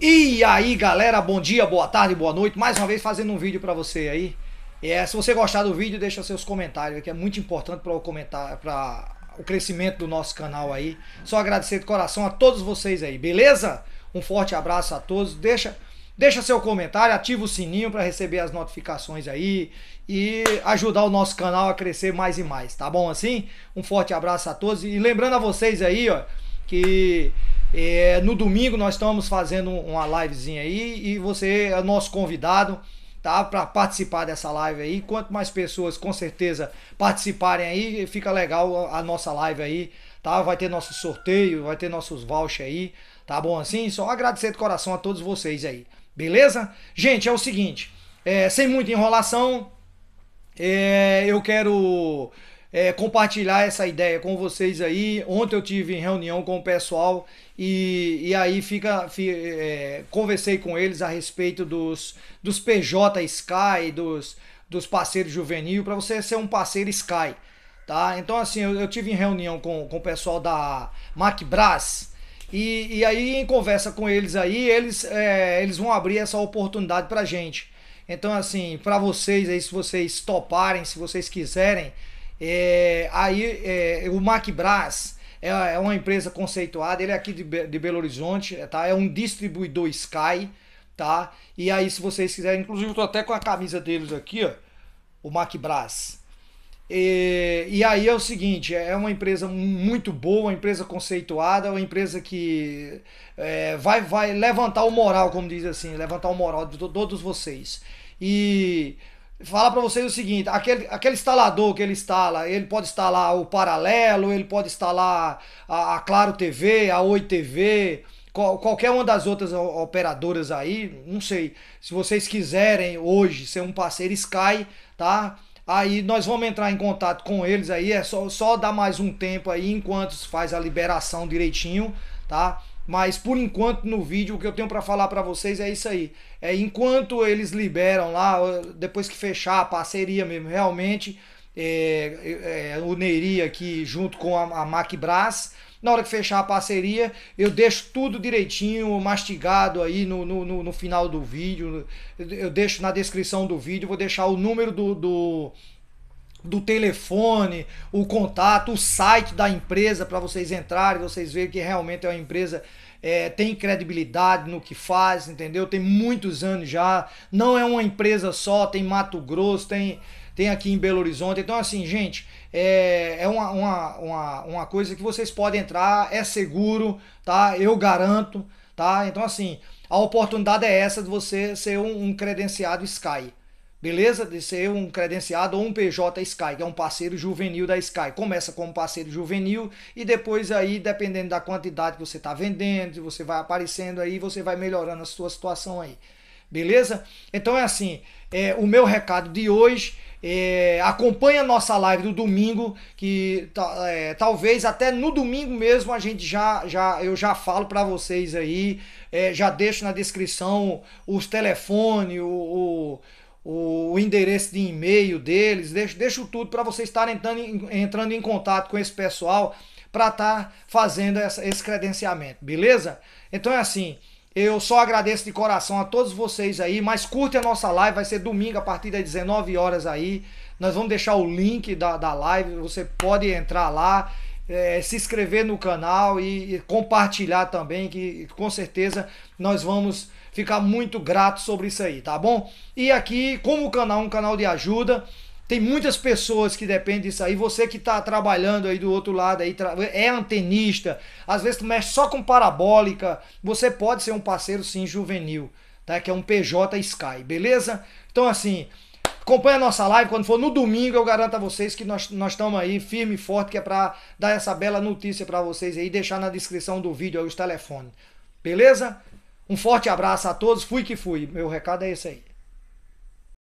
E aí galera, bom dia, boa tarde, boa noite, mais uma vez fazendo um vídeo para você aí. É, se você gostar do vídeo, deixa seus comentários, que é muito importante para o comentário, para o crescimento do nosso canal aí. Só agradecer de coração a todos vocês aí, beleza? Um forte abraço a todos. Deixa, deixa seu comentário, ativa o sininho para receber as notificações aí e ajudar o nosso canal a crescer mais e mais, tá bom assim? Um forte abraço a todos e lembrando a vocês aí, ó, que é, no domingo nós estamos fazendo uma livezinha aí e você é nosso convidado tá? Para participar dessa live aí. Quanto mais pessoas com certeza participarem aí, fica legal a nossa live aí, tá? Vai ter nosso sorteio, vai ter nossos vouchers aí, tá bom assim? Só agradecer de coração a todos vocês aí, beleza? Gente, é o seguinte, é, sem muita enrolação, é, eu quero é, compartilhar essa ideia com vocês aí. Ontem eu tive reunião com o pessoal e, e aí fica, é, conversei com eles a respeito dos, dos PJ Sky, dos, dos parceiros juvenil, para você ser um parceiro Sky. Tá? Então, assim, eu, eu tive em reunião com, com o pessoal da MacBras. E, e aí, em conversa com eles aí, eles, é, eles vão abrir essa oportunidade pra gente. Então, assim, para vocês aí, se vocês toparem, se vocês quiserem, é, aí é, o Mac Brás é, é, uma empresa conceituada, ele é aqui de, de Belo Horizonte, é, tá? É um distribuidor Sky, tá? E aí, se vocês quiserem, inclusive eu tô até com a camisa deles aqui, ó, o Mac Brás. E, e, aí é o seguinte: é uma empresa muito boa, uma empresa conceituada, uma empresa que é, vai, vai levantar o moral, como diz assim, levantar o moral de todos vocês. E falar para vocês o seguinte: aquele, aquele instalador que ele instala, ele pode instalar o Paralelo, ele pode instalar a, a Claro TV, a Oi TV, qual, qualquer uma das outras operadoras aí, não sei. Se vocês quiserem hoje ser um parceiro Sky, tá? Aí nós vamos entrar em contato com eles aí, é só, só dar mais um tempo aí enquanto faz a liberação direitinho, tá? Mas por enquanto no vídeo o que eu tenho para falar para vocês é isso aí. É enquanto eles liberam lá, depois que fechar a parceria mesmo, realmente é, é, é o Neiri aqui junto com a, a Macbras, na hora que fechar a parceria, eu deixo tudo direitinho, mastigado aí no, no, no, no final do vídeo. Eu deixo na descrição do vídeo, vou deixar o número do, do do telefone, o contato, o site da empresa para vocês entrarem, vocês verem que realmente é uma empresa é, tem credibilidade no que faz, entendeu? Tem muitos anos já, não é uma empresa só, tem Mato Grosso, tem, tem aqui em Belo Horizonte. Então, assim, gente, é, é uma, uma, uma, uma coisa que vocês podem entrar, é seguro, tá? Eu garanto, tá? Então, assim, a oportunidade é essa de você ser um, um credenciado Sky beleza? De ser um credenciado ou um PJ Sky, que é um parceiro juvenil da Sky. Começa como parceiro juvenil e depois aí, dependendo da quantidade que você está vendendo, você vai aparecendo aí, você vai melhorando a sua situação aí. Beleza? Então é assim, é, o meu recado de hoje é, acompanha a nossa live do domingo, que é, talvez até no domingo mesmo a gente já, já eu já falo para vocês aí, é, já deixo na descrição os telefones, o, o o endereço de e-mail deles, deixo, deixo tudo para vocês estarem entrando em, entrando em contato com esse pessoal para estar tá fazendo essa, esse credenciamento, beleza? Então é assim, eu só agradeço de coração a todos vocês aí, mas curte a nossa live, vai ser domingo a partir das 19 horas aí. Nós vamos deixar o link da, da live, você pode entrar lá é, se inscrever no canal e, e compartilhar também, que com certeza nós vamos ficar muito gratos sobre isso aí, tá bom? E aqui, como o canal é um canal de ajuda, tem muitas pessoas que dependem disso aí. Você que está trabalhando aí do outro lado, aí, é antenista, às vezes tu mexe só com parabólica. Você pode ser um parceiro sim juvenil, tá? Que é um PJ Sky, beleza? Então, assim, Acompanha a nossa live. Quando for no domingo, eu garanto a vocês que nós estamos aí firme e forte, que é para dar essa bela notícia para vocês aí. Deixar na descrição do vídeo aí os telefones. Beleza? Um forte abraço a todos. Fui que fui. Meu recado é esse aí.